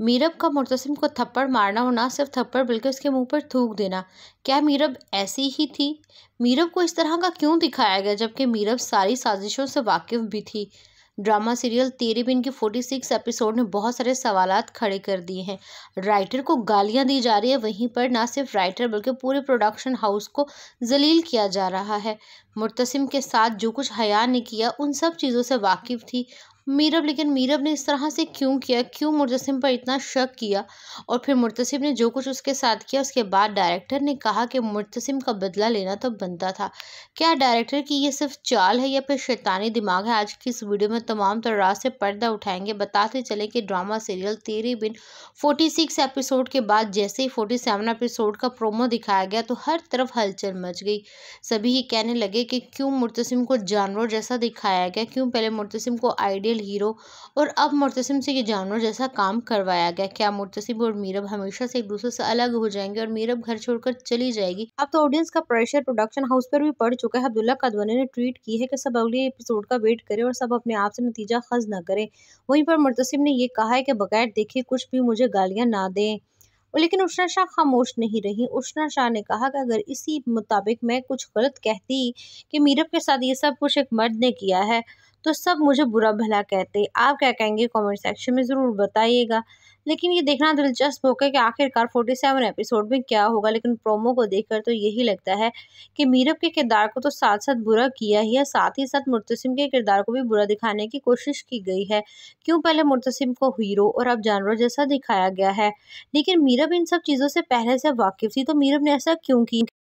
मीरब का मुतसम को थप्पड़ मारना और ना सिर्फ थप्पड़ बल्कि उसके मुंह पर थूक देना क्या मीरब ऐसी ही थी मीरब को इस तरह का क्यों दिखाया गया जबकि मीरब सारी साजिशों से वाकिफ भी थी ड्रामा सीरियल तेरे बिन के फोर्टी सिक्स एपिसोड ने बहुत सारे सवाल खड़े कर दिए हैं राइटर को गालियां दी जा रही है वहीं पर ना सिर्फ राइटर बल्कि पूरे प्रोडक्शन हाउस को जलील किया जा रहा है मुतसम के साथ जो कुछ हया ने किया उन सब चीज़ों से वाकिफ़ थी मीरब लेकिन मीरब ने इस तरह से क्यों किया क्यों मुर्तसिम पर इतना शक किया और फिर मुर्तसिम ने जो कुछ उसके साथ किया उसके बाद डायरेक्टर ने कहा कि मुर्तसिम का बदला लेना तो बनता था क्या डायरेक्टर की ये सिर्फ चाल है या फिर शैतानी दिमाग है आज की इस वीडियो में तमाम तो रात से पर्दा उठाएंगे बताते चले कि ड्रामा सीरियल तेरे बिन फोर्टी सिक्स एपिसोड के बाद जैसे ही फोर्टी सेवन एपिसोड का प्रोमो दिखाया गया तो हर तरफ हलचल मच गई सभी ये कहने लगे कि क्यों मुर्तसिम को जानवर जैसा दिखाया गया क्यों पहले मुर्तसिम को आइडिया रियल हीरो और अब मुतसम से ये जानवर जैसा काम करवाया गया क्या मुर्तसिम और मीरब हमेशा से एक दूसरे से अलग हो जाएंगे और मीरब घर छोड़कर चली जाएगी अब तो ऑडियंस का प्रेशर प्रोडक्शन हाउस पर भी पड़ चुका है अब्दुल्ला कदवानी ने ट्वीट की है कि सब अगले एपिसोड का वेट करें और सब अपने आप से नतीजा खर्च न करें वहीं पर मुर्तसिम ने यह कहा है कि बगैर देखे कुछ भी मुझे गालियाँ ना दें लेकिन उष्णा शाह खामोश नहीं रही उष्णा शाह ने कहा कि अगर इसी मुताबिक मैं कुछ गलत कहती कि मीरब के साथ ये सब कुछ एक मर्द ने किया है तो सब मुझे बुरा भला कहते आप क्या कहेंगे कमेंट सेक्शन में ज़रूर बताइएगा लेकिन ये देखना दिलचस्प होगा कि आखिरकार 47 एपिसोड में क्या होगा लेकिन प्रोमो को देखकर तो यही लगता है कि मीरब के किरदार को तो साथ साथ बुरा किया ही है साथ ही साथ मुर्तसिम के किरदार को भी बुरा दिखाने की कोशिश की गई है क्यों पहले मुर्तसिम को हीरो और अब जानवर जैसा दिखाया गया है लेकिन मीरब इन सब चीज़ों से पहले से वाकिफ थी तो मीरब ने ऐसा क्यों की